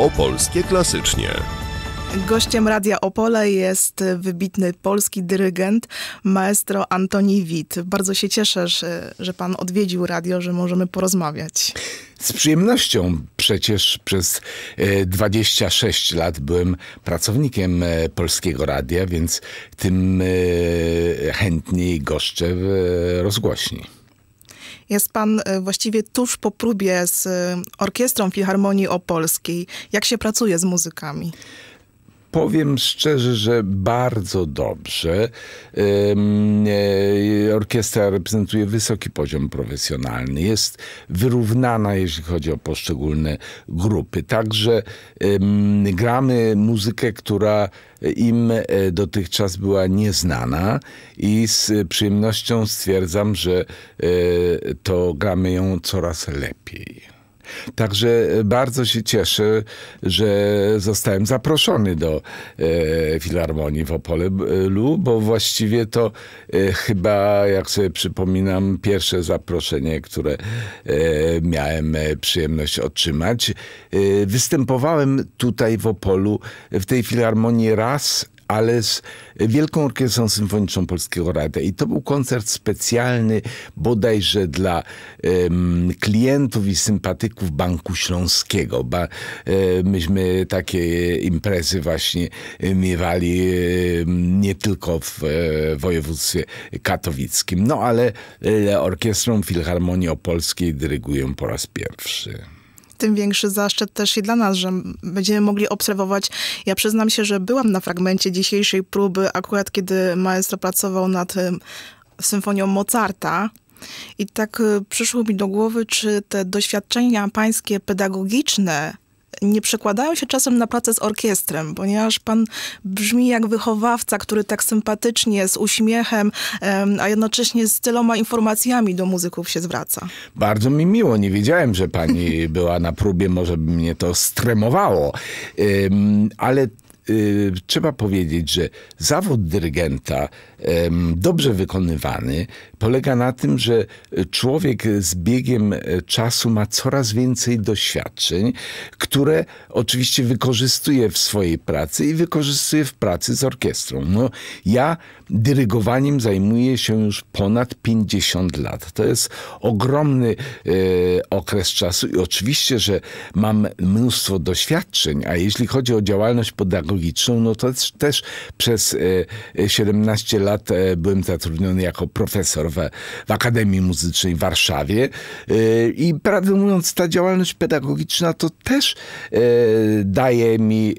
Opolskie klasycznie. Gościem Radia Opole jest wybitny polski dyrygent, maestro Antoni Wit. Bardzo się cieszę, że, pan odwiedził radio, że możemy porozmawiać. Z przyjemnością. Przecież przez 26 e, lat byłem pracownikiem e, Polskiego Radia, więc tym e, chętniej goszczę w rozgłośni. Jest pan e, właściwie tuż po próbie z e, Orkiestrą Filharmonii Opolskiej. Jak się pracuje z muzykami? powiem szczerze, że bardzo dobrze. E, orkiestra reprezentuje wysoki poziom profesjonalny. Jest wyrównana, jeśli chodzi o poszczególne grupy. Także gramy muzykę, która im e, dotychczas była nieznana i z przyjemnością stwierdzam, że e, to gramy ją coraz lepiej. Także e, bardzo się cieszę, że zostałem zaproszony do e, Filharmonii w Lu, e, bo właściwie to e, chyba, jak sobie przypominam, pierwsze zaproszenie, które e, miałem e, przyjemność otrzymać. występowałem tutaj w Opolu w tej Filharmonii raz, ale z Wielką Orkiestrą Symfoniczną Polskiego Radia. I to był koncert specjalny bodajże dla um, klientów i sympatyków Banku Śląskiego. Ba, e, myśmy takie imprezy właśnie miewali e, nie tylko w e, województwie katowickim. No ale Orkiestrą Filharmonii Opolskiej dyryguję po raz pierwszy tym większy zaszczyt też i dla nas, że będziemy mogli obserwować. Ja przyznam się, że byłam na fragmencie dzisiejszej próby, akurat kiedy maestro pracował nad symfonią Mozarta. I tak y, przyszło mi do głowy, czy te doświadczenia pańskie pedagogiczne nie przekładają się czasem na pracę z orkiestrem, ponieważ pan brzmi jak wychowawca, który tak sympatycznie, z uśmiechem, a jednocześnie z tyloma informacjami do muzyków się zwraca. Bardzo mi miło. Nie wiedziałem, że pani była na próbie. Może by mnie to stremowało. Ale y, trzeba powiedzieć, że zawód dyrygenta dobrze wykonywany, polega na tym, że e, człowiek z biegiem e, czasu ma coraz więcej doświadczeń, które oczywiście wykorzystuje w swojej pracy i wykorzystuje w pracy z orkiestrą. No, ja dyrygowaniem zajmuję się już ponad 50 lat. To jest ogromny e, okres czasu i oczywiście, że mam mnóstwo doświadczeń, a jeśli chodzi o działalność pedagogiczną, no to też, też przez y, 17 lat lat e, byłem zatrudniony jako profesor w, w Akademii Muzycznej w Warszawie e, i prawdę mówiąc ta działalność pedagogiczna to też e, daje mi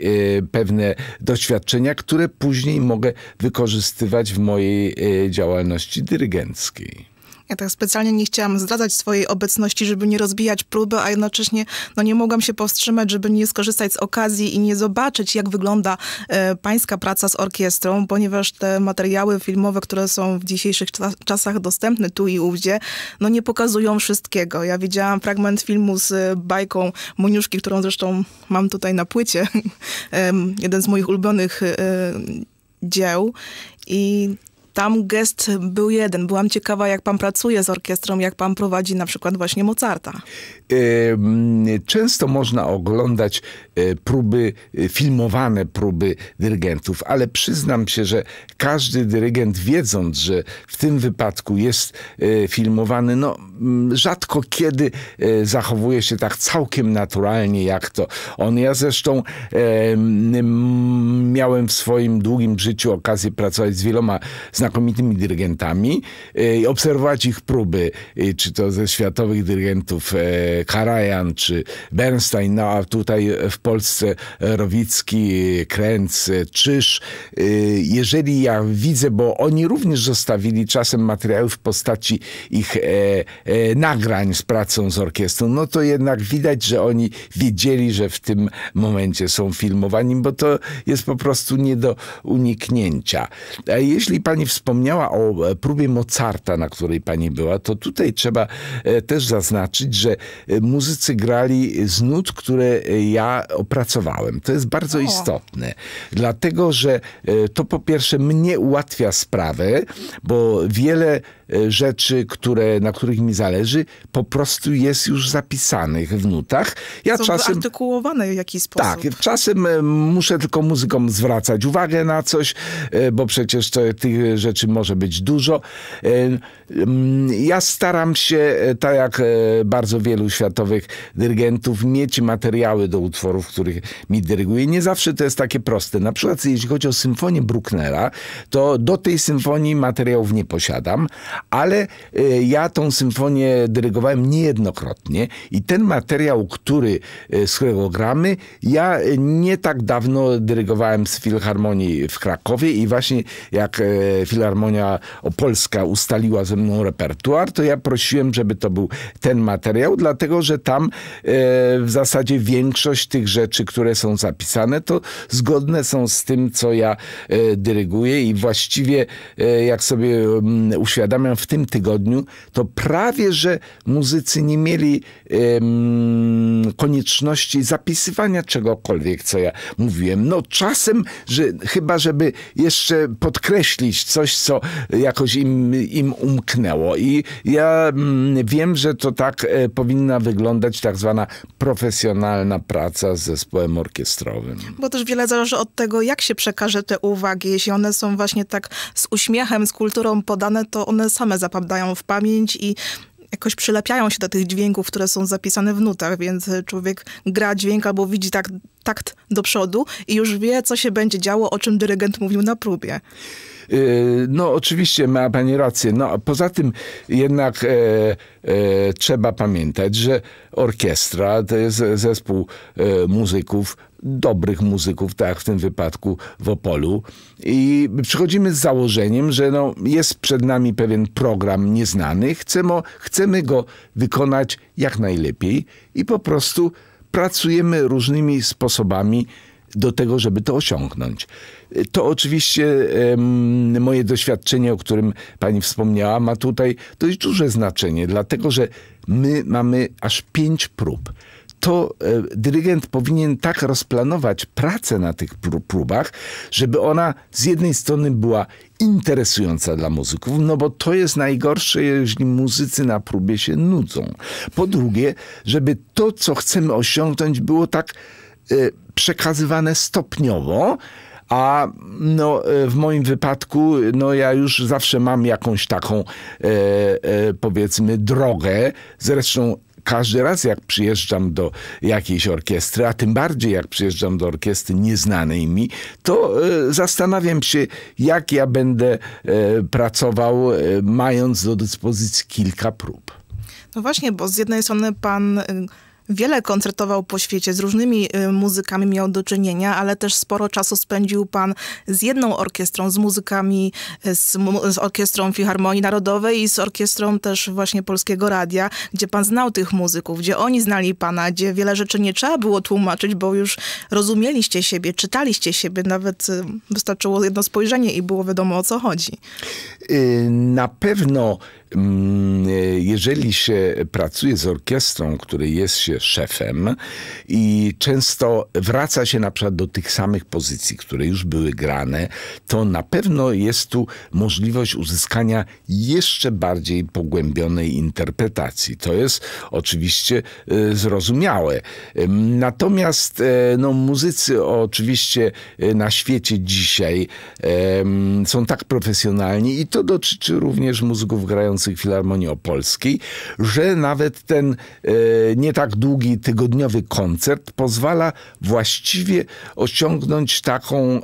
pewne doświadczenia, które później mogę wykorzystywać w mojej działalności dyrygenckiej. Ja tak specjalnie nie chciałam zdradzać swojej obecności, żeby nie rozbijać próby, a jednocześnie no, nie mogłam się powstrzymać, żeby nie skorzystać z okazji i nie zobaczyć, jak wygląda e, pańska praca z orkiestrą, ponieważ te materiały filmowe, które są w dzisiejszych czasach dostępne tu i ówdzie, no nie pokazują wszystkiego. Ja widziałam fragment filmu z bajką Muniuszki, którą zresztą mam tutaj na płycie. Jeden z moich ulubionych e, dzieł i tam gest był jeden. Byłam ciekawa, jak pan pracuje z orkiestrą, jak pan prowadzi na przykład właśnie Mozarta. Często można oglądać e, próby, e, filmowane próby dyrygentów, ale przyznam się, że każdy dyrygent, wiedząc, że w tym wypadku jest e, filmowany, no mm, rzadko kiedy zachowuje się tak całkiem naturalnie, jak to on. Ja zresztą miałem w swoim długim życiu okazję pracować z wieloma z znakomitymi dyrygentami, e, obserwować ich próby, e, czy to ze światowych dyrygentów e, Karajan, czy Bernstein, no a tutaj w Polsce Rowicki, Kręc, Czyż. Jeżeli ja widzę, bo oni również zostawili czasem materiały w postaci ich nagrań z pracą z orkiestrą, no to jednak widać, że oni wiedzieli, że w tym momencie są filmowani, bo to jest po prostu nie do uniknięcia. A jeśli pani wspomniała o e, próbie Mozarta, na której pani była, to tutaj trzeba e, też zaznaczyć, że e, muzycy grali z nut, które ja opracowałem. To jest bardzo o. istotne, dlatego że to po pierwsze mnie ułatwia sprawę, bo wiele E, rzeczy, które, na których mi zależy, po prostu jest już zapisanych w nutach. Ja Są czasem, wyartykułowane w jakiś sposób. Tak, czasem e, muszę tylko muzykom zwracać uwagę na coś, e, bo przecież to, tych rzeczy może być dużo. Ja staram się, tak jak bardzo wielu światowych dyrygentów, mieć materiały do utworów, których mi dyryguje. Nie zawsze to jest takie proste. Na przykład jeśli chodzi o symfonię Brucknera, to do tej symfonii materiałów nie posiadam, ale e, ja tą symfonię dyrygowałem niejednokrotnie i ten materiał, który, e, z którego gramy, ja e, nie tak dawno dyrygowałem z Filharmonii w Krakowie i właśnie jak Filharmonia Opolska ustaliła ze mną repertuar, to ja prosiłem, żeby to był ten materiał, dlatego że tam w zasadzie większość tych rzeczy, które są zapisane, to zgodne są z tym, co ja dyryguję i właściwie jak sobie mm, uświadamiam, w tym tygodniu, to prawie że muzycy nie mieli konieczności zapisywania czegokolwiek, co ja mówiłem. No czasem, że chyba żeby jeszcze podkreślić coś, co jakoś im, im umknęło. I ja mm, wiem, że to tak e, powinna wyglądać tak zwana profesjonalna praca z zespołem orkiestrowym. Bo też wiele zależy od tego, jak się przekaże te uwagi. Jeśli one są właśnie tak z uśmiechem, z kulturą podane, to one same zapadają w pamięć i jakoś przylepiają się do tych dźwięków, które są zapisane w nutach, więc człowiek gra dźwięk albo widzi tak, takt do przodu i już wie, co się będzie działo, o czym dyrygent mówił na próbie. E, no, oczywiście ma Pani rację. No, poza tym jednak e, e, trzeba pamiętać, że orkiestra to jest zespół e, muzyków dobrych muzyków, tak jak w tym wypadku w Opolu. I przychodzimy z założeniem, że no, jest przed nami pewien program nieznany, chcemy, chcemy go wykonać jak najlepiej i po prostu pracujemy różnymi sposobami do tego, żeby to osiągnąć. To oczywiście um, moje doświadczenie, o którym pani wspomniała, ma tutaj dość duże znaczenie, dlatego że my mamy aż pięć prób to e, dyrygent powinien tak rozplanować pracę na tych próbach, żeby ona z jednej strony była interesująca dla muzyków, no bo to jest najgorsze, jeśli muzycy na próbie się nudzą. Po drugie, żeby to, co chcemy osiągnąć, było tak e, przekazywane stopniowo, a no, e, w moim wypadku, no ja już zawsze mam jakąś taką, e, e, powiedzmy, drogę. Zresztą każdy raz jak przyjeżdżam do jakiejś orkiestry, a tym bardziej jak przyjeżdżam do orkiestry nieznanej mi, to e, zastanawiam się, jak ja będę e, pracował, e, mając do dyspozycji kilka prób. No właśnie, bo z jednej strony pan Wiele koncertował po świecie, z różnymi y, muzykami miał do czynienia, ale też sporo czasu spędził pan z jedną orkiestrą, z muzykami, y, z, z, orkiestrą Filharmonii Narodowej i z orkiestrą też właśnie Polskiego Radia, gdzie pan znał tych muzyków, gdzie oni znali pana, gdzie wiele rzeczy nie trzeba było tłumaczyć, bo już rozumieliście siebie, czytaliście siebie, nawet y, wystarczyło jedno spojrzenie i było wiadomo o co chodzi. Na pewno Mm, jeżeli się pracuje z orkiestrą, której jest się szefem i często wraca się na przykład do tych samych pozycji, które już były grane, to na pewno jest tu możliwość uzyskania jeszcze bardziej pogłębionej interpretacji. To jest oczywiście y, zrozumiałe. Natomiast e, no, muzycy oczywiście e, na świecie dzisiaj są tak profesjonalni i to dotyczy również muzyków grających Filharmonii Opolskiej, że nawet ten e, nie tak długi tygodniowy koncert pozwala właściwie osiągnąć taką e,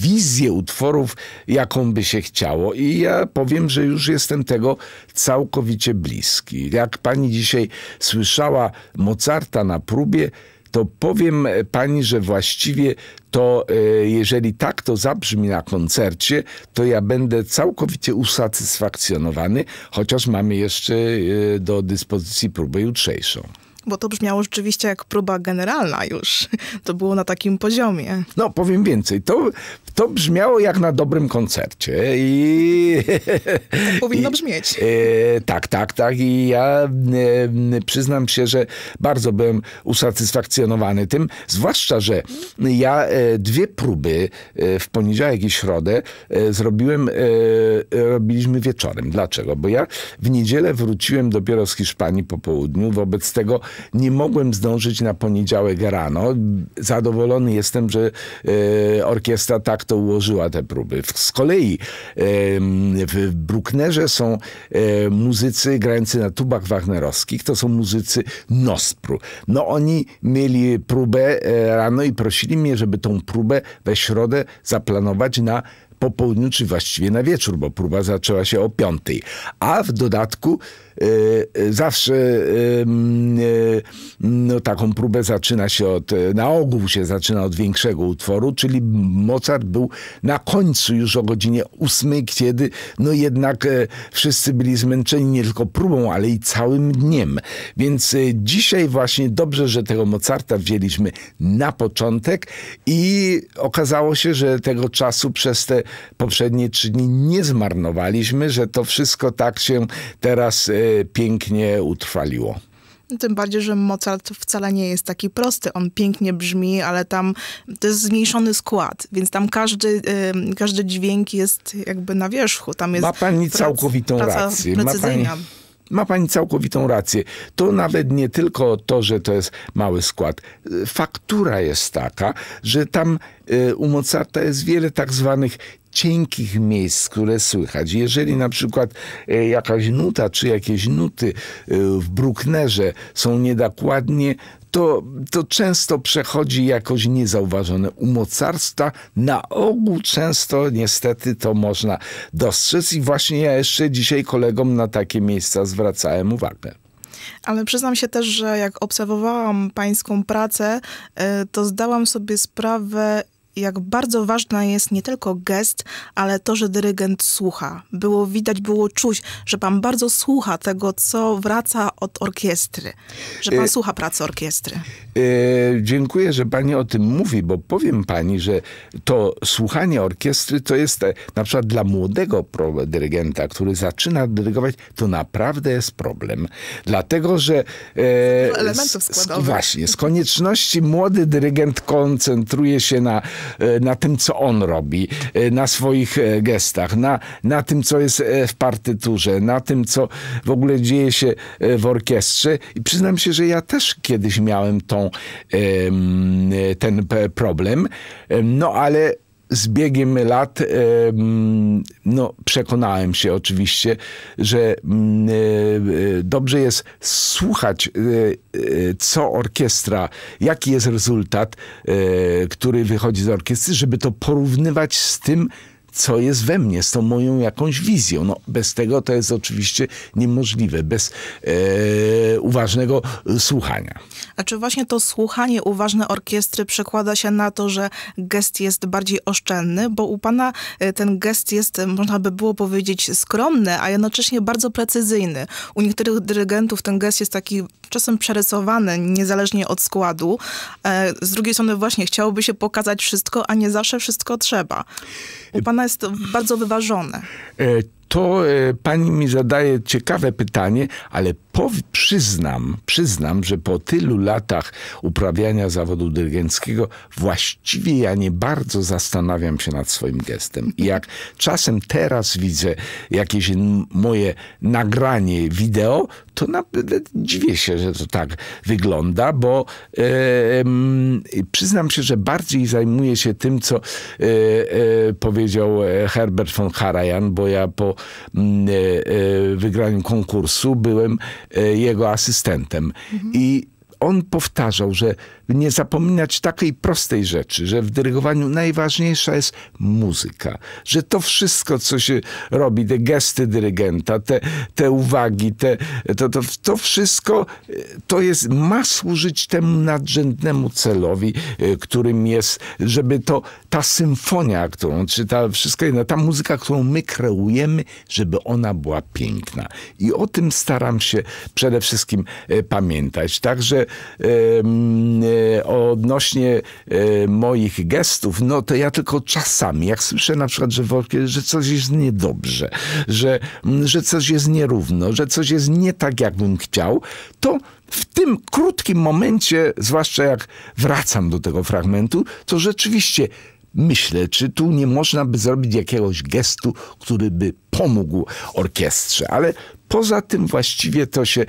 wizję utworów, jaką by się chciało. I ja powiem, że już jestem tego całkowicie bliski. Jak pani dzisiaj słyszała Mozarta na próbie, to powiem pani, że właściwie to e, jeżeli tak to zabrzmi na koncercie, to ja będę całkowicie usatysfakcjonowany, chociaż mamy jeszcze e, do dyspozycji próbę jutrzejszą. Bo to brzmiało rzeczywiście jak próba generalna już. To było na takim poziomie. No, powiem więcej. To, to brzmiało jak na dobrym koncercie i... Tak powinno i, brzmieć. E, tak, tak, tak. I ja e, przyznam się, że bardzo byłem usatysfakcjonowany tym, zwłaszcza, że ja e, dwie próby e, w poniedziałek i środę e, zrobiłem, e, robiliśmy wieczorem. Dlaczego? Bo ja w niedzielę wróciłem dopiero z Hiszpanii po południu, wobec tego nie mogłem zdążyć na poniedziałek rano. Zadowolony jestem, że e, orkiestra tak to ułożyła te próby. Z kolei e, w Brucknerze są e, muzycy grający na tubach wagnerowskich. To są muzycy Nospro. No oni mieli próbę rano i prosili mnie, żeby tą próbę we środę zaplanować na po południu, czy właściwie na wieczór, bo próba zaczęła się o piątej. A w dodatku Y, y, zawsze y, mm, no, taką próbę zaczyna się od, na ogół się zaczyna od większego utworu, czyli Mozart był na końcu już o godzinie ósmej, kiedy no jednak e, wszyscy byli zmęczeni nie tylko próbą, ale i całym dniem. Więc dzisiaj właśnie dobrze, że tego Mozarta wzięliśmy na początek i okazało się, że tego czasu przez te poprzednie trzy dni nie zmarnowaliśmy, że to wszystko tak się teraz e, pięknie utrwaliło. Tym bardziej, że Mozart wcale nie jest taki prosty. On pięknie brzmi, ale tam to jest zmniejszony skład, więc tam każdy, każdy dźwięk jest jakby na wierzchu. Tam jest Ma pani prac, całkowitą rację. Ma pani... Ma pani całkowitą rację. To nawet nie tylko to, że to jest mały skład. Faktura jest taka, że tam e, u Mozarta jest wiele tak zwanych cienkich miejsc, które słychać. Jeżeli na przykład e, jakaś nuta czy jakieś nuty e, w Brucknerze są niedokładnie, to, to często przechodzi jakoś niezauważone. U mocarstwa na ogół często niestety to można dostrzec i właśnie ja jeszcze dzisiaj kolegom na takie miejsca zwracałem uwagę. Ale przyznam się też, że jak obserwowałam pańską pracę, e, to zdałam sobie sprawę, jak bardzo ważna jest nie tylko gest, ale to, że dyrygent słucha. Było widać, było czuć, że pan bardzo słucha tego, co wraca od orkiestry, że pan e, słucha pracy orkiestry. E, dziękuję, że pani o tym mówi, bo powiem pani, że to słuchanie orkiestry to jest e, na przykład dla młodego dyrygenta, który zaczyna dyrygować, to naprawdę jest problem. Dlatego, że e, elementów składowych. Z, właśnie, z konieczności młody dyrygent koncentruje się na E, na tym, co on robi, e, na swoich e, gestach, na, na tym, co jest w partyturze, na tym, co w ogóle dzieje się w orkiestrze. I przyznam się, że ja też kiedyś miałem tą, ten problem, no ale z biegiem lat no, przekonałem się oczywiście, że mm, e, dobrze jest słuchać, e, e, co orkiestra, jaki jest rezultat, który wychodzi z orkiestry, żeby to porównywać z tym, co jest we mnie, z tą moją jakąś wizją. No, bez tego to jest oczywiście niemożliwe, bez e, uważnego e, słuchania. A czy właśnie to słuchanie uważne orkiestry przekłada się na to, że gest jest bardziej oszczędny? Bo u pana e, ten gest jest, e, można by było powiedzieć, skromny, a jednocześnie bardzo precyzyjny. U niektórych dyrygentów ten gest jest taki czasem przerysowany, niezależnie od składu. E, z drugiej strony właśnie chciałoby się pokazać wszystko, a nie zawsze wszystko trzeba. U pana ona jest bardzo wyważona. E, to e, pani mi zadaje ciekawe pytanie, ale przyznam, przyznam, że po tylu latach uprawiania zawodu dyrygenckiego właściwie ja nie bardzo zastanawiam się nad swoim gestem. I jak czasem teraz widzę jakieś moje nagranie wideo, to nawet dziwię się, że to tak wygląda, bo przyznam się, że bardziej zajmuję się tym, co e, e, powiedział e, Herbert von Karajan, bo ja po mm, wygraniu konkursu byłem E, jego asystentem. Mhm. I on powtarzał, że nie zapominać takiej prostej rzeczy, że w dyrygowaniu najważniejsza jest muzyka, że to wszystko, co się robi, te gesty dyrygenta, te, te uwagi, te, to, to, to wszystko e, to jest, ma służyć temu nadrzędnemu celowi, e, którym jest, żeby to, ta symfonia, którą, czy ta wszystko, ta muzyka, którą my kreujemy, żeby ona była piękna. I o tym staram się przede wszystkim e, pamiętać. Także E, odnośnie e, moich gestów, no to ja tylko czasami, jak słyszę na przykład, że w że coś jest niedobrze, że, że coś jest nierówno, że coś jest nie tak, jakbym chciał, to w tym krótkim momencie, zwłaszcza jak wracam do tego fragmentu, to rzeczywiście myślę, czy tu nie można by zrobić jakiegoś gestu, który by pomógł orkiestrze, ale Poza tym właściwie to się, e,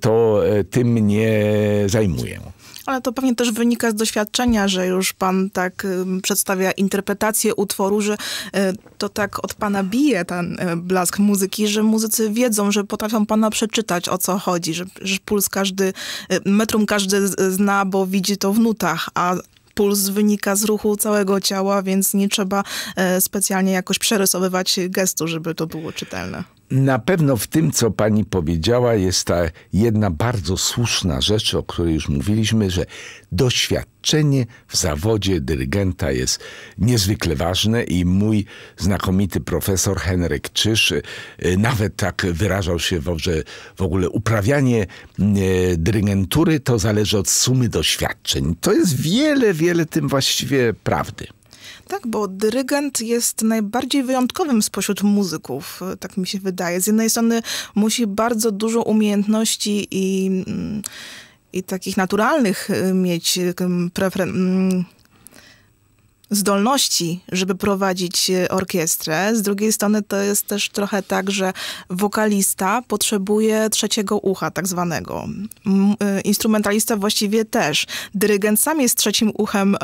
to e, tym nie zajmuję. Ale to pewnie też wynika z doświadczenia, że już pan tak y, przedstawia interpretację utworu, że y, to tak od pana bije ten y, blask muzyki, że muzycy wiedzą, że potrafią pana przeczytać o co chodzi, że, że puls każdy, metrum każdy zna, bo widzi to w nutach, a puls wynika z ruchu całego ciała, więc nie trzeba e, specjalnie jakoś przerysowywać gestu, żeby to było czytelne. Na pewno w tym, co pani powiedziała, jest ta jedna bardzo słuszna rzecz, o której już mówiliśmy, że doświadczenie w zawodzie dyrygenta jest niezwykle ważne i mój znakomity profesor Henryk Czyż y, nawet tak wyrażał się, że w ogóle uprawianie y, dyrygentury to zależy od sumy doświadczeń. To jest wiele, wiele tym właściwie prawdy. Tak, bo dyrygent jest najbardziej wyjątkowym spośród muzyków, tak mi się wydaje. Z jednej strony musi bardzo dużo umiejętności i, mm, i takich naturalnych y, mieć y, preferencji. Mm, zdolności, żeby prowadzić e, orkiestrę. Z drugiej strony to jest też trochę tak, że wokalista potrzebuje trzeciego ucha, tak zwanego. E, instrumentalista właściwie też. Dyrygent sam jest trzecim uchem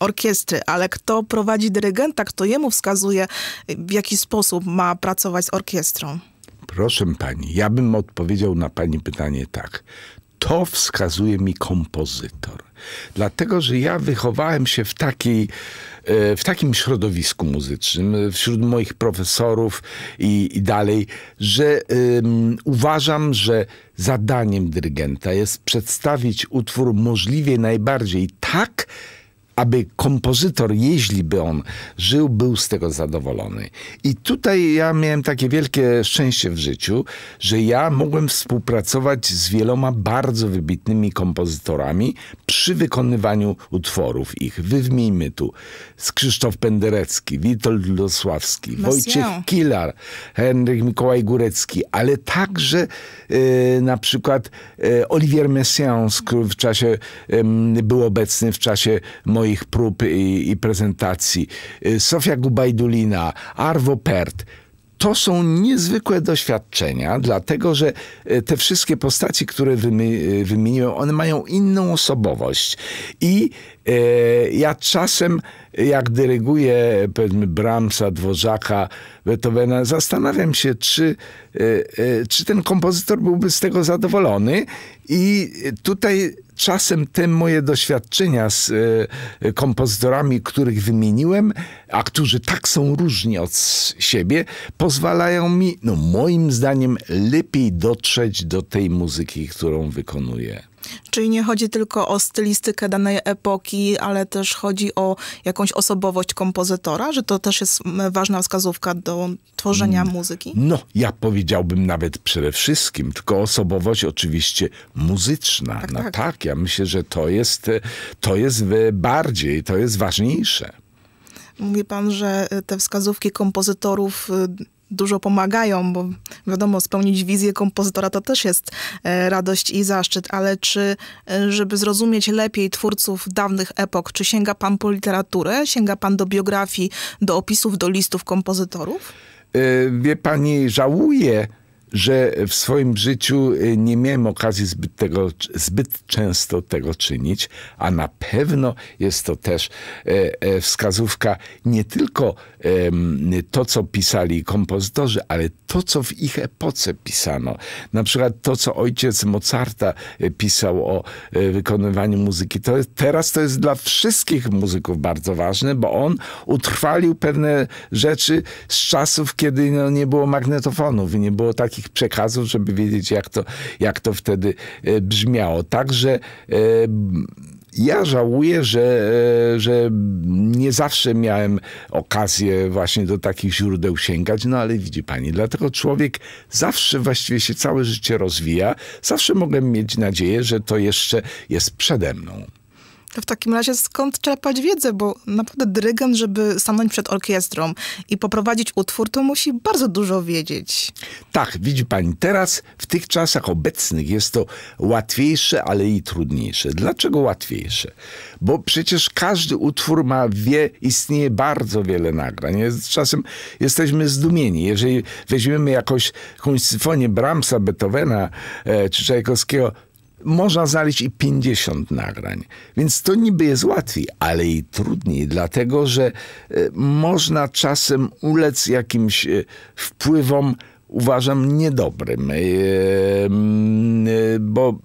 orkiestry, ale kto prowadzi dyrygenta, kto jemu wskazuje, w jaki sposób ma pracować z orkiestrą. Proszę pani, ja bym odpowiedział na pani pytanie tak. To wskazuje mi kompozytor. Dlatego, że ja wychowałem się w e, w takim środowisku muzycznym, e, wśród moich profesorów i, i dalej, że um, uważam, że zadaniem dyrygenta jest przedstawić utwór możliwie najbardziej tak, aby kompozytor, jeśli by on żył, był z tego zadowolony. I tutaj ja miałem takie wielkie szczęście w życiu, że ja mogłem współpracować z wieloma bardzo wybitnymi kompozytorami przy wykonywaniu utworów ich. Wywmijmy tu z Krzysztof Penderecki, Witold Losławski, Wojciech Kilar, Henryk Mikołaj Górecki, ale także y, na przykład y, Olivier Messiaen, który w czasie, y, był obecny w czasie mojej moich prób i, i prezentacji, y, Sofia Gubajdulina, Arvo Pert, to są niezwykłe doświadczenia, dlatego że y, te wszystkie postaci, które y, wymieniłem, one mają inną osobowość. I e, ja czasem jak dyryguje powiedzmy Brahmsa, Dworzaka, Beethovena, zastanawiam się, czy, e, e, czy ten kompozytor byłby z tego zadowolony i tutaj czasem te moje doświadczenia z e, kompozytorami, których wymieniłem, a którzy tak są różni od siebie, pozwalają mi, no moim zdaniem, lepiej dotrzeć do tej muzyki, którą wykonuję. Czyli nie chodzi tylko o stylistykę danej epoki, ale też chodzi o jakąś osobowość kompozytora, że to też jest ważna wskazówka do tworzenia mm. muzyki? No, ja powiedziałbym nawet przede wszystkim, tylko osobowość oczywiście muzyczna. Tak, no tak. tak, ja myślę, że to jest, to jest bardziej, to jest ważniejsze. Mówi pan, że te wskazówki kompozytorów y, dużo pomagają, bo wiadomo, spełnić wizję kompozytora to też jest e, radość i zaszczyt, ale czy, e, żeby zrozumieć lepiej twórców dawnych epok, czy sięga pan po literaturę, sięga pan do biografii, do opisów, do listów kompozytorów? E, wie pani, żałuję, że w swoim życiu y, nie miałem okazji zbyt, tego, zbyt często tego czynić, a na pewno jest to też e, e, wskazówka nie tylko to, co pisali kompozytorzy, ale to, co w ich epoce pisano. Na przykład to, co ojciec Mozarta e, pisał o wykonywaniu muzyki. To jest, teraz to jest dla wszystkich muzyków bardzo ważne, bo on utrwalił pewne rzeczy z czasów, kiedy no, nie było magnetofonów i nie było takich przekazów, żeby wiedzieć, jak to, jak to wtedy e, brzmiało. Także e, ja żałuję, że, e, że nie zawsze miałem okazję właśnie do takich źródeł sięgać, no ale widzi pani, dlatego człowiek zawsze właściwie się całe życie rozwija, zawsze mogę mieć nadzieję, że to jeszcze jest przede mną. To w takim razie skąd czerpać wiedzę? Bo naprawdę dyrygent, żeby stanąć przed orkiestrą i poprowadzić utwór, to musi bardzo dużo wiedzieć. Tak, widzi pani, teraz w tych czasach obecnych jest to łatwiejsze, ale i trudniejsze. Dlaczego łatwiejsze? Bo przecież każdy utwór ma, wie, istnieje bardzo wiele nagrań. czasem jesteśmy zdumieni. Jeżeli weźmiemy jakoś, jakąś symfonię Brahmsa, Beethovena e, czy Czajkowskiego, można znaleźć i 50 nagrań. Więc to niby jest łatwiej, ale i trudniej, dlatego że e, można czasem ulec jakimś e, wpływom, uważam, niedobrym, e, bo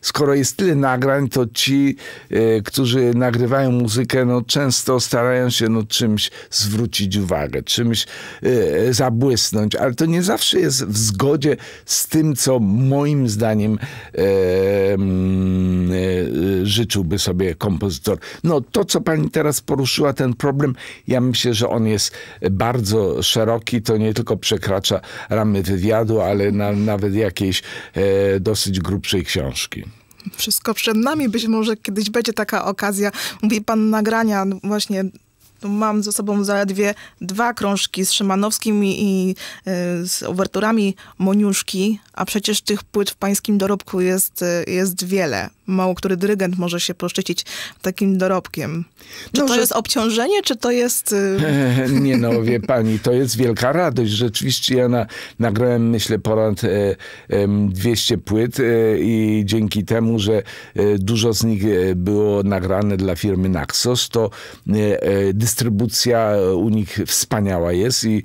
skoro jest tyle nagrań, to ci, e, którzy nagrywają muzykę, no często starają się no, czymś zwrócić uwagę, czymś e, zabłysnąć, ale to nie zawsze jest w zgodzie z tym, co moim zdaniem e, mm, życzyłby sobie kompozytor. No to, co pani teraz poruszyła, ten problem, ja myślę, że on jest bardzo szeroki, to nie tylko przekracza ramy wywiadu, ale na, nawet jakiejś dosyć grubszej książki wszystko przed nami. Być może kiedyś będzie taka okazja. Mówi pan nagrania no właśnie Mam ze sobą zaledwie dwa krążki z Szymanowskim i, i y, z overturami Moniuszki, a przecież tych płyt w pańskim dorobku jest, y, jest wiele. Mało który dyrygent może się poszczycić takim dorobkiem. Czy no, to że... jest obciążenie, czy to jest... Y, Nie no, wie pani, to jest wielka radość. Rzeczywiście ja na, nagrałem, myślę, ponad 200 e, płyt e, i dzięki temu, że e, dużo z nich było nagrane dla firmy Naxos, to dystrybucja u nich wspaniała jest i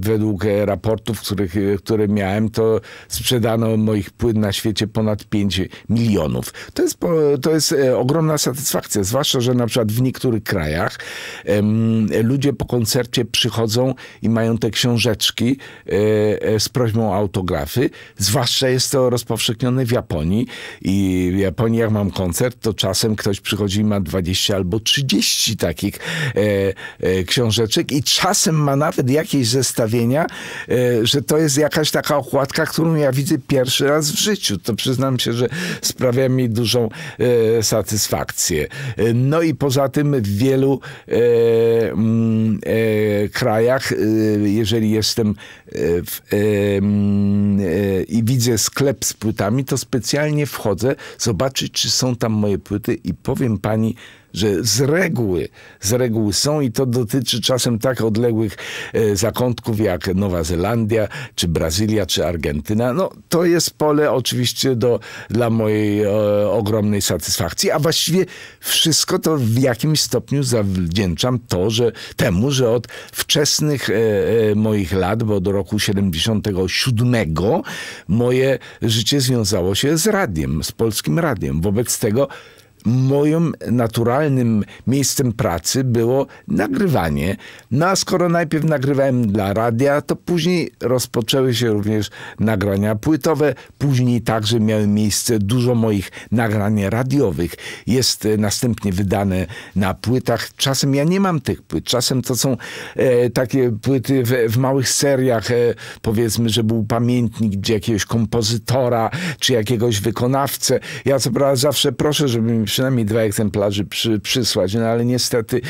według raportów, których, które miałem, to sprzedano moich płyn na świecie ponad 5 milionów. To jest, to jest e, ogromna satysfakcja, zwłaszcza, że na przykład w niektórych krajach ludzie po koncercie przychodzą i mają te książeczki e, e, z prośbą o autografy. Zwłaszcza jest to rozpowszechnione w Japonii i w Japonii jak mam koncert, to czasem ktoś przychodzi i ma 20 albo 30 takich e, e, książeczek i czasem ma nawet jakieś zestawienia, że to jest jakaś taka okładka, którą ja widzę pierwszy raz w życiu. To przyznam się, że sprawia mi dużą e, satysfakcję. E, no i poza tym w wielu e, mm, e, krajach, e, jeżeli jestem e, w, mm, i widzę sklep z płytami, to specjalnie wchodzę zobaczyć, czy są tam moje płyty i powiem pani, że z reguły, z reguły są i to dotyczy czasem tak odległych e, zakątków jak Nowa Zelandia, czy Brazylia, czy Argentyna. No, to jest pole oczywiście do, dla mojej e, ogromnej satysfakcji, a właściwie wszystko to w jakimś stopniu zawdzięczam to, że temu, że od wczesnych e, e, moich lat, bo do roku 77 moje życie związało się z radiem, z polskim radiem. Wobec tego moim naturalnym miejscem pracy było nagrywanie. No a skoro najpierw nagrywałem dla radia, to później rozpoczęły się również nagrania płytowe. Później także miały miejsce dużo moich nagrań radiowych. Jest e, następnie wydane na płytach. Czasem ja nie mam tych płyt. Czasem to są e, takie płyty w, w małych seriach. E, powiedzmy, że był pamiętnik gdzie jakiegoś kompozytora, czy jakiegoś wykonawcę. Ja co prawda zawsze proszę, żeby mi przynajmniej dwa egzemplarze przy, przysłać, no ale niestety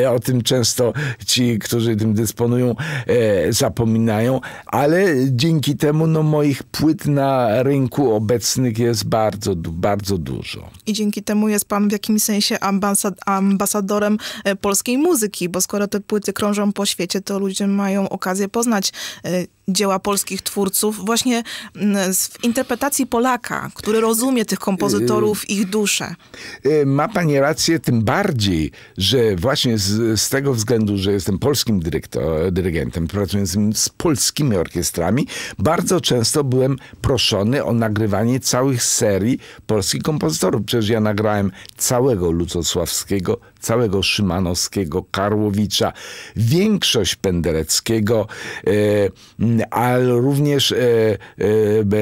e, o tym często ci, którzy tym dysponują, e, zapominają, ale dzięki temu no, moich płyt na rynku obecnych jest bardzo, bardzo dużo. I dzięki temu jest pan w jakimś sensie ambasad ambasadorem e, polskiej muzyki, bo skoro te płyty krążą po świecie, to ludzie mają okazję poznać e, dzieła polskich twórców, właśnie mm, w interpretacji Polaka, który rozumie tych kompozytorów, y, ich duszę. Y, ma pani rację, tym bardziej, że właśnie z, z tego względu, że jestem polskim dyrektor, dyrygentem, pracującym z polskimi orkiestrami, bardzo często byłem proszony o nagrywanie całych serii polskich kompozytorów. Przecież ja nagrałem całego Lucosławskiego całego Szymanowskiego, Karłowicza, większość Pendereckiego, e, ale również e,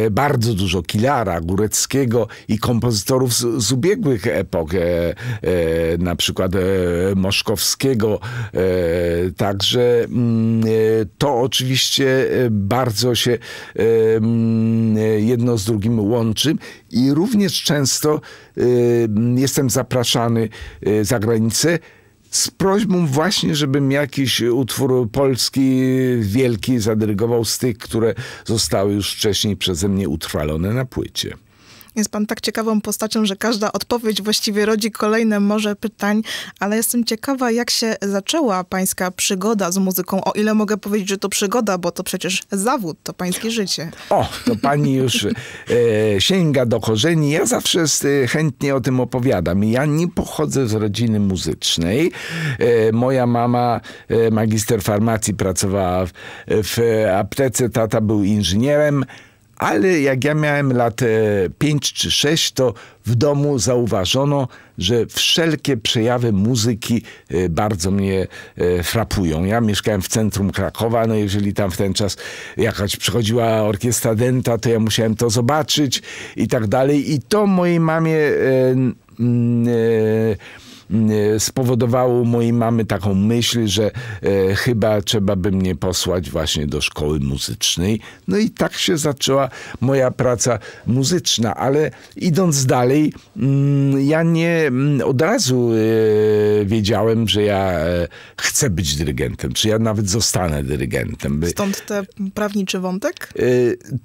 e, bardzo dużo Kilara, Góreckiego i kompozytorów z, z ubiegłych epok, na przykład Moszkowskiego. Także mm, to oczywiście bardzo się mm, jedno z drugim łączy i również często y, jestem zapraszany y, za granicę z prośbą właśnie, żebym jakiś utwór polski wielki zadyrygował z tych, które zostały już wcześniej przeze mnie utrwalone na płycie. Jest pan tak ciekawą postacią, że każda odpowiedź właściwie rodzi kolejne morze pytań, ale jestem ciekawa, jak się zaczęła pańska przygoda z muzyką. O ile mogę powiedzieć, że to przygoda, bo to przecież zawód, to pańskie życie. O, to pani już e, sięga do korzeni. Ja zawsze e, chętnie o tym opowiadam. Ja nie pochodzę z rodziny muzycznej. E, moja mama, e, magister farmacji, pracowała w, w aptece, tata był inżynierem ale jak ja miałem lat 5 e, czy 6, to w domu zauważono, że wszelkie przejawy muzyki e, bardzo mnie e, frapują. Ja mieszkałem w centrum Krakowa, no jeżeli tam w ten czas jakaś przychodziła orkiestra denta, to ja musiałem to zobaczyć i tak dalej. I to mojej mamie... Yy, yy, Y, spowodowało u mojej mamy taką myśl, że e, chyba trzeba by mnie posłać właśnie do szkoły muzycznej. No i tak się zaczęła moja praca muzyczna, ale idąc dalej, mm, ja nie mm, od razu e, wiedziałem, że ja e, chcę być dyrygentem, czy ja nawet zostanę dyrygentem. Stąd te prawniczy wątek?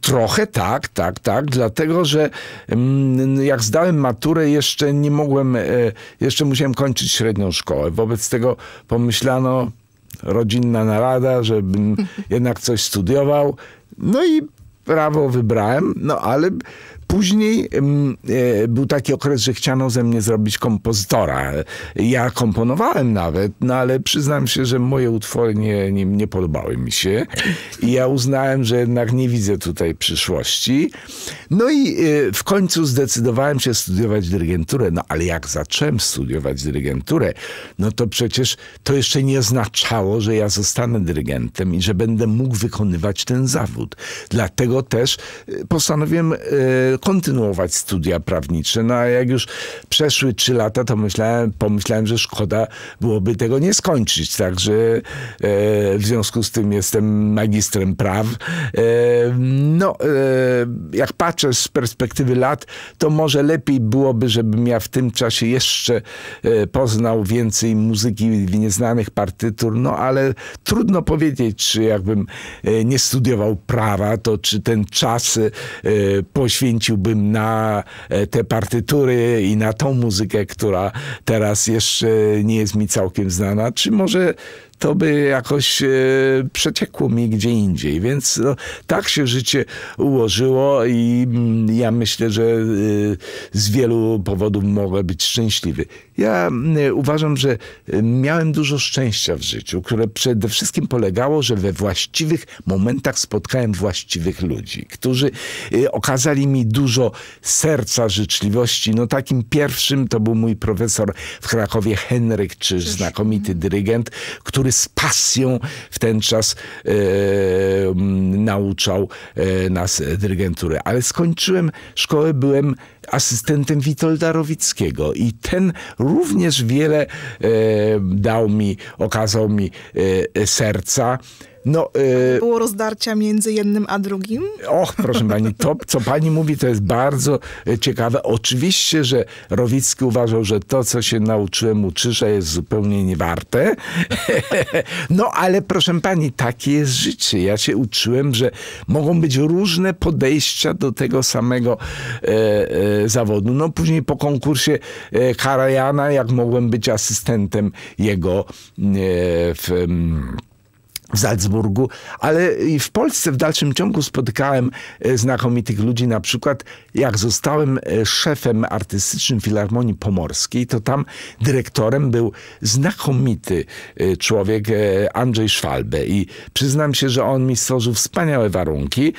Trochę tak, tak, tak, dlatego, że mm, jak zdałem maturę, jeszcze nie mogłem, jeszcze musiałem kończyć średnią szkołę. Wobec tego pomyślano, rodzinna narada, żebym jednak coś studiował. No i prawo wybrałem, no ale Później mm, e, był taki okres, że chciano ze mnie zrobić kompozytora. Ja komponowałem nawet, no ale przyznam się, że moje utwory nie, nie, nie podobały mi się. I ja uznałem, że jednak nie widzę tutaj przyszłości. No i e, w końcu zdecydowałem się studiować dyrygenturę. No ale jak zacząłem studiować dyrygenturę, no to przecież to jeszcze nie oznaczało, że ja zostanę dyrygentem i że będę mógł wykonywać ten zawód. Dlatego też e, postanowiłem kontynuować studia prawnicze. No a jak już przeszły trzy lata, to myślałem, pomyślałem, że szkoda byłoby tego nie skończyć. Także e, w związku z tym jestem magistrem praw. E, no, e, jak patrzę z perspektywy lat, to może lepiej byłoby, żebym ja w tym czasie jeszcze e, poznał więcej muzyki nieznanych partytur, no ale trudno powiedzieć, czy jakbym e, nie studiował prawa, to czy ten czas e, poświęcił poświęciłbym na e, te partytury i na tą muzykę, która teraz jeszcze nie jest mi całkiem znana, czy może to by jakoś e, przeciekło mi gdzie indziej. Więc no, tak się życie ułożyło i mm, ja myślę, że e, z wielu powodów mogę być szczęśliwy. Ja mm, uważam, że e, miałem dużo szczęścia w życiu, które przede wszystkim polegało, że we właściwych momentach spotkałem właściwych ludzi, którzy okazali mi dużo serca, życzliwości. No takim pierwszym to był mój profesor w Krakowie Henryk Czyż, znakomity dyrygent, który z pasją w ten czas e, nauczał e, nas dyrygentury. Ale skończyłem szkołę, byłem asystentem Witolda Rowickiego i ten również wiele e, dał mi, okazał mi e, serca. No, y, Było rozdarcia między jednym a drugim? Och, proszę pani, to co pani mówi to jest bardzo y, ciekawe. Oczywiście, że Rowicki uważał, że to co się nauczyłem u Czysza jest zupełnie niewarte. no ale proszę pani, takie jest życie. Ja się uczyłem, że mogą być różne podejścia do tego samego e, e, zawodu. No później po konkursie e, Karajana, jak mogłem być asystentem jego e, w... Mm, w Salzburgu, ale i w Polsce w dalszym ciągu spotykałem e, znakomitych ludzi. Na przykład, jak zostałem e, szefem artystycznym Filharmonii Pomorskiej, to tam dyrektorem był znakomity e, człowiek Andrzej Szwalbe. I przyznam się, że on mi stworzył wspaniałe warunki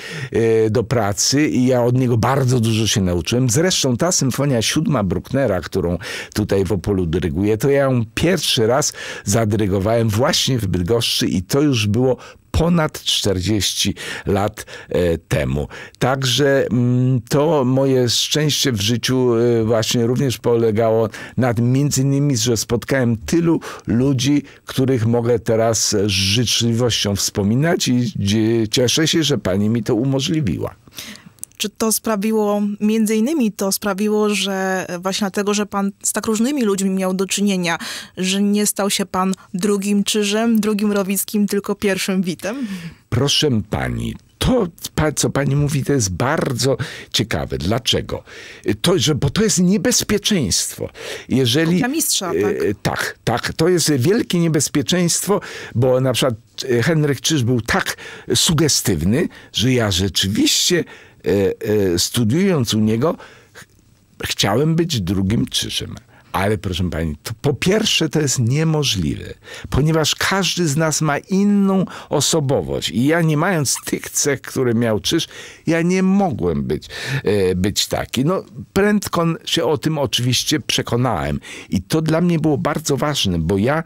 do pracy i ja od niego bardzo dużo się nauczyłem. Zresztą ta symfonia siódma Brucknera, którą tutaj w Opolu dyryguję, to ja ją pierwszy raz zadyrygowałem właśnie w Bydgoszczy i to już już było ponad 40 lat e, temu. Także mm, to moje szczęście w życiu e, właśnie również polegało na tym, między innymi, że spotkałem tylu ludzi, których mogę teraz z życzliwością wspominać i cieszę się, że pani mi to umożliwiła. Czy to sprawiło, między innymi to sprawiło, że właśnie dlatego, że pan z tak różnymi ludźmi miał do czynienia, że nie stał się pan drugim Czyżem, drugim Rowickim, tylko pierwszym Witem? Proszę pani, to, co pani mówi, to jest bardzo ciekawe. Dlaczego? To, że, bo to jest niebezpieczeństwo. Jeżeli, Dla mistrza, e, tak? tak, tak. To jest wielkie niebezpieczeństwo, bo na przykład Henryk Czyż był tak sugestywny, że ja rzeczywiście E, e, studiując u niego, chciałem być drugim Krzyżem. Ale proszę pani, po pierwsze to jest niemożliwe, ponieważ każdy z nas ma inną osobowość i ja nie mając tych cech, które miał Czyż, ja nie mogłem być, e, być taki. No prędko się o tym oczywiście przekonałem i to dla mnie było bardzo ważne, bo ja e,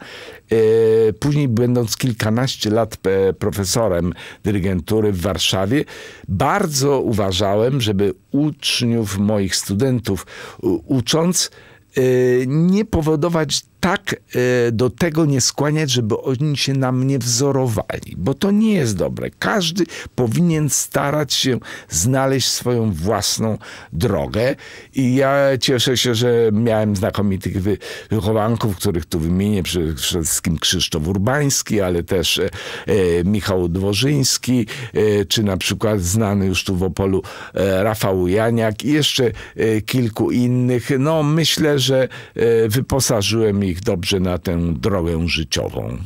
później będąc kilkanaście lat e, profesorem dyrygentury w Warszawie, bardzo uważałem, żeby uczniów, moich studentów ucząc, Y, nie powodować tak e, do tego nie skłaniać, żeby oni się na mnie wzorowali, bo to nie jest dobre. Każdy powinien starać się znaleźć swoją własną drogę i ja cieszę się, że miałem znakomitych wychowanków, których tu wymienię, przede wszystkim Krzysztof Urbański, ale też e, e, Michał Dworzyński, e, czy na przykład znany już tu w Opolu e, Rafał Janiak i jeszcze e, kilku innych. No myślę, że wyposażyłem ich ich dobrze na tę drogę życiową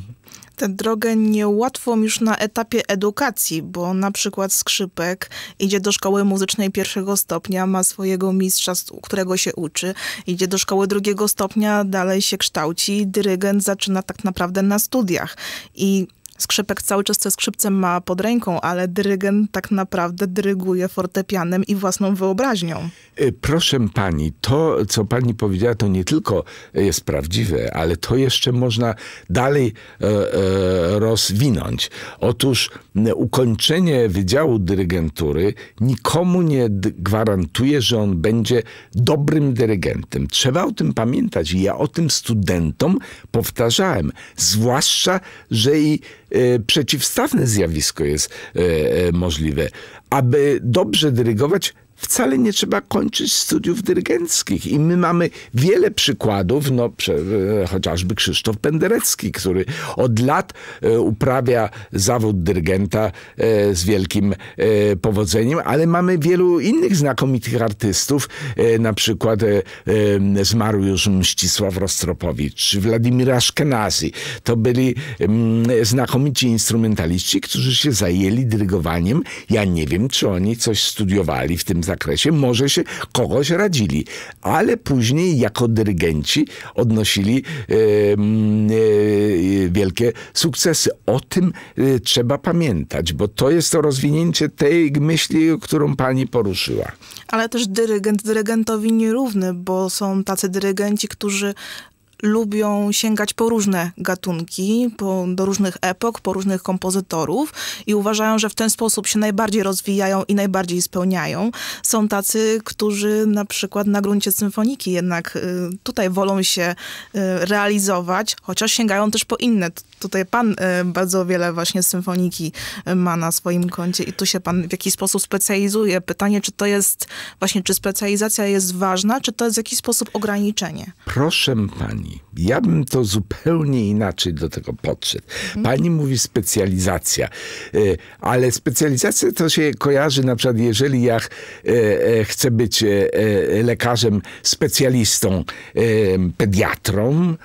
tę drogę niełatwą już na etapie edukacji, bo na przykład skrzypek idzie do szkoły muzycznej pierwszego stopnia, ma swojego mistrza, którego się uczy, idzie do szkoły drugiego stopnia, dalej się kształci, dyrygent zaczyna tak naprawdę na studiach. I Skrzypek cały czas te skrzypce ma pod ręką, ale dyrygent tak naprawdę dyryguje fortepianem i własną wyobraźnią. Y, proszę pani, to co pani powiedziała, to nie tylko jest prawdziwe, ale to jeszcze można dalej e, e, rozwinąć. Otóż ukończenie Wydziału Dyrygentury nikomu nie gwarantuje, że on będzie dobrym dyrygentem. Trzeba o tym pamiętać. I ja o tym studentom powtarzałem. Zwłaszcza, że i y, przeciwstawne zjawisko jest e, e, możliwe. Aby dobrze dyrygować, wcale nie trzeba kończyć studiów dyrygenckich. I my mamy wiele przykładów, no, e, chociażby Krzysztof Penderecki, który od lat e, uprawia zawód dyrygenta e, z wielkim powodzeniem, ale mamy wielu innych znakomitych artystów, na przykład zmarł już Mścisław Rostropowicz, czy Wladimir Aszkenazi. To byli mm, znakomici instrumentaliści, którzy się zajęli dyrygowaniem. Ja nie wiem, czy oni coś studiowali w tym zakresie może się kogoś radzili, ale później jako dyrygenci odnosili yy, yy, wielkie sukcesy. O tym yy, trzeba pamiętać, bo to jest to rozwinięcie tej myśli, którą pani poruszyła. Ale też dyrygent dyrygentowi nierówny, bo są tacy dyrygenci, którzy lubią sięgać po różne gatunki, po, do różnych epok, po różnych kompozytorów i uważają, że w ten sposób się najbardziej rozwijają i najbardziej spełniają. Są tacy, którzy na przykład na gruncie symfoniki jednak y, tutaj wolą się y, realizować, chociaż sięgają też po inne. tutaj pan y, bardzo wiele właśnie symfoniki y, ma na swoim koncie i tu się pan w jakiś sposób specjalizuje. Pytanie, czy to jest właśnie, czy specjalizacja jest ważna, czy to jest w jakiś sposób ograniczenie? Proszę pani, pani. Ja bym to zupełnie inaczej do tego podszedł. Pani mówi specjalizacja, e, ale specjalizacja to się kojarzy na przykład, jeżeli ja e, e, chcę być lekarzem specjalistą, pediatrą,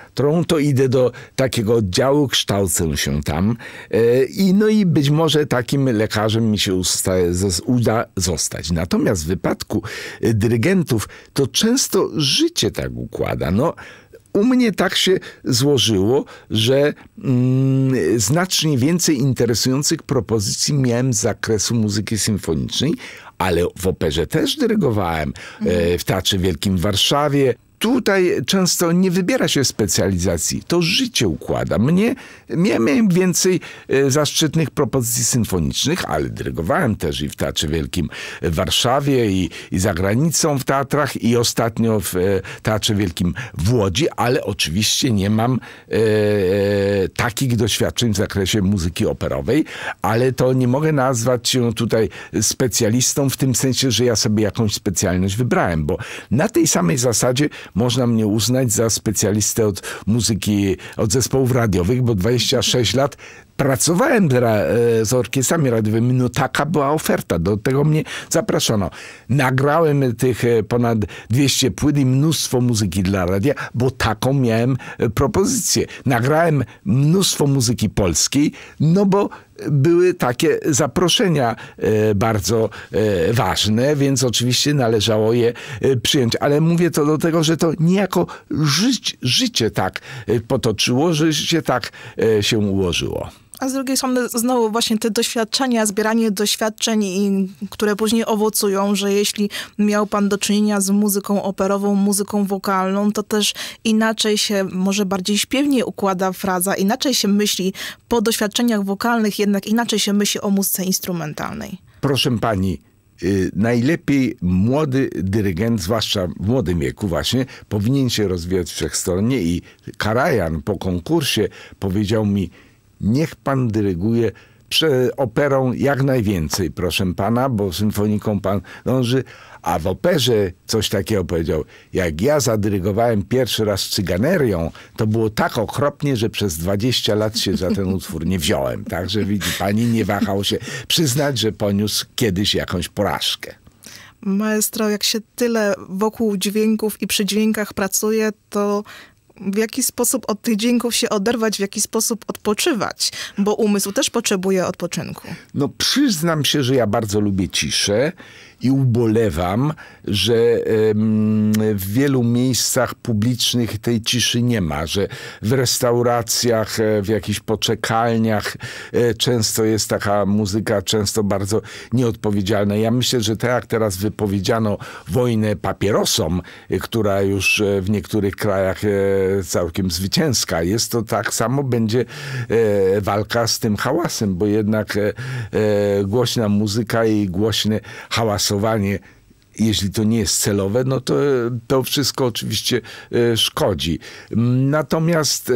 to idę do takiego oddziału, kształcę się tam i no i być może takim lekarzem mi się uda zostać. Natomiast w wypadku dyrygentów to często życie tak układa. No, u mnie tak się złożyło, że mm, znacznie więcej interesujących propozycji miałem z zakresu muzyki symfonicznej, ale w operze też dyrygowałem, mhm. w Teatrze Wielkim w Warszawie, tutaj często nie wybiera się specjalizacji, to życie układa. Mnie, ja miałem więcej e, zaszczytnych propozycji symfonicznych, ale dyrygowałem też i w Teatrze Wielkim w Warszawie i, i za granicą w teatrach i ostatnio w e, Teatrze Wielkim w Łodzi, ale oczywiście nie mam e, e, takich doświadczeń w zakresie muzyki operowej, ale to nie mogę nazwać się tutaj specjalistą w tym sensie, że ja sobie jakąś specjalność wybrałem, bo na tej samej zasadzie można mnie uznać za specjalistę od muzyki, od zespołów radiowych, bo 26 lat pracowałem e, z orkiestrami radiowymi, no taka była oferta, do tego mnie zapraszano. Nagrałem tych e, ponad 200 płyt i mnóstwo muzyki dla radia, bo taką miałem e, propozycję. Nagrałem mnóstwo muzyki polskiej, no bo były takie zaproszenia e, bardzo e, ważne, więc oczywiście należało je e, przyjąć. Ale mówię to do tego, że to niejako życie tak potoczyło, że się tak się ułożyło. A z drugiej strony znowu właśnie te doświadczenia, zbieranie doświadczeń, które później owocują, że jeśli miał pan do czynienia z muzyką operową, muzyką wokalną, to też inaczej się, może bardziej śpiewnie układa fraza, inaczej się myśli po doświadczeniach wokalnych, jednak inaczej się myśli o muzyce instrumentalnej. Proszę pani, y, najlepiej młody dyrygent, zwłaszcza w młodym wieku właśnie, powinien się rozwijać wszechstronnie i Karajan po konkursie powiedział mi, niech pan dyryguje operą jak najwięcej, proszę pana, bo symfoniką pan dąży. A w operze coś takiego powiedział. Jak ja zadyrygowałem pierwszy raz cyganerią, to było tak okropnie, że przez 20 lat się za ten utwór nie wziąłem. Także widzi pani, nie wahał się przyznać, że poniósł kiedyś jakąś porażkę. Maestro, jak się tyle wokół dźwięków i przy dźwiękach pracuje, to w jaki sposób od tych dźwięków się oderwać, w jaki sposób odpoczywać, bo umysł też potrzebuje odpoczynku. No przyznam się, że ja bardzo lubię ciszę i ubolewam, że w wielu miejscach publicznych tej ciszy nie ma, że w restauracjach, e, w jakichś poczekalniach e, często jest taka muzyka, często bardzo nieodpowiedzialna. Ja myślę, że tak jak teraz wypowiedziano wojnę papierosom, e, która już w niektórych krajach całkiem zwycięska jest, to tak samo będzie walka z tym hałasem, bo jednak głośna muzyka i głośny hałas stosowanie jeśli to nie jest celowe, no to to wszystko oczywiście e, szkodzi. Natomiast e,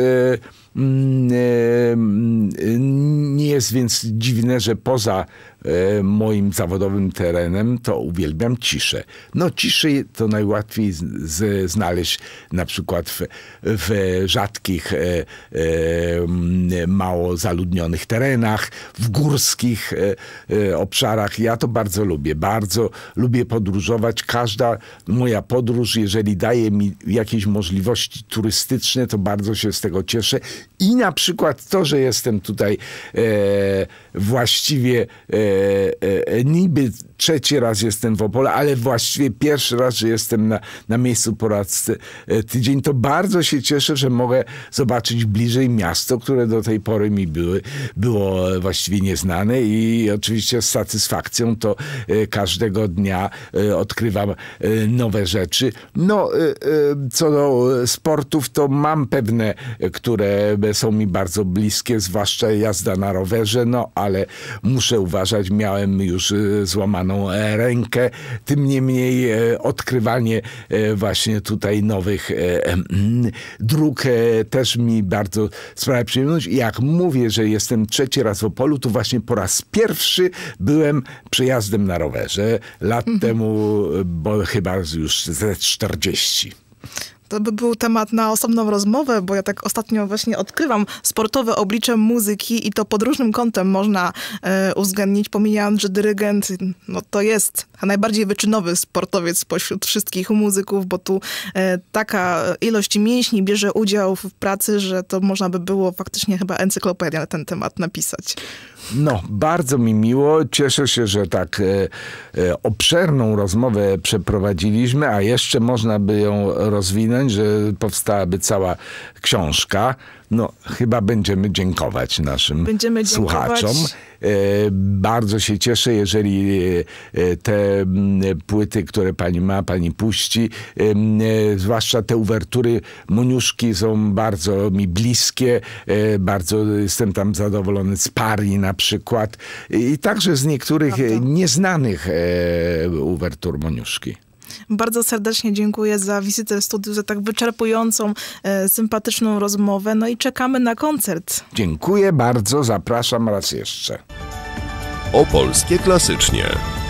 mm, e, mm, nie jest więc dziwne, że poza E, moim zawodowym terenem, to uwielbiam ciszę. No ciszy to najłatwiej z, z, znaleźć na przykład w, w rzadkich, e, e, mało zaludnionych terenach, w górskich e, e, obszarach. Ja to bardzo lubię. Bardzo lubię podróżować. Każda moja podróż, jeżeli daje mi jakieś możliwości turystyczne, to bardzo się z tego cieszę. I na przykład to, że jestem tutaj e, właściwie e, e, e niby trzeci raz jestem w Opole, ale właściwie pierwszy raz, że jestem na, na miejscu po raz e, tydzień, to bardzo się cieszę, że mogę zobaczyć bliżej miasto, które do tej pory mi były, było właściwie nieznane i oczywiście z satysfakcją to e, każdego dnia e, odkrywam nowe rzeczy. No, co do sportów, to mam pewne, które są mi bardzo bliskie, zwłaszcza jazda na rowerze, no ale muszę uważać, miałem już złamane E, rękę. Tym niemniej e, odkrywanie e, właśnie tutaj nowych dróg też mi bardzo sprawia przyjemność. I jak mówię, że jestem trzeci raz w Opolu, to właśnie po raz pierwszy byłem przejazdem na rowerze. Lat mhm. temu, bo chyba już ze 40. To by był temat na osobną rozmowę, bo ja tak ostatnio właśnie odkrywam sportowe oblicze muzyki i to pod różnym kątem można e, uwzględnić, pomijając, że dyrygent no, to jest najbardziej wyczynowy sportowiec spośród wszystkich muzyków, bo tu e, taka ilość mięśni bierze udział w pracy, że to można by było faktycznie chyba encyklopedia na ten temat napisać. No, bardzo mi miło. Cieszę się, że tak e, e obszerną rozmowę przeprowadziliśmy, a jeszcze można by ją rozwinąć rozwinąć, że powstałaby cała książka. No, chyba będziemy dziękować naszym będziemy słuchaczom. E, bardzo się cieszę, jeżeli e, te mm, płyty, które pani ma, pani puści, e, zwłaszcza te uwertury Moniuszki są bardzo mi bliskie, bardzo jestem tam zadowolony z Pari na przykład i także z niektórych Prawda. nieznanych uwertur Moniuszki. Bardzo serdecznie dziękuję za wizytę w studiu, za tak wyczerpującą, e, sympatyczną rozmowę. No i czekamy na koncert. Dziękuję bardzo, zapraszam raz jeszcze. O polskie klasycznie.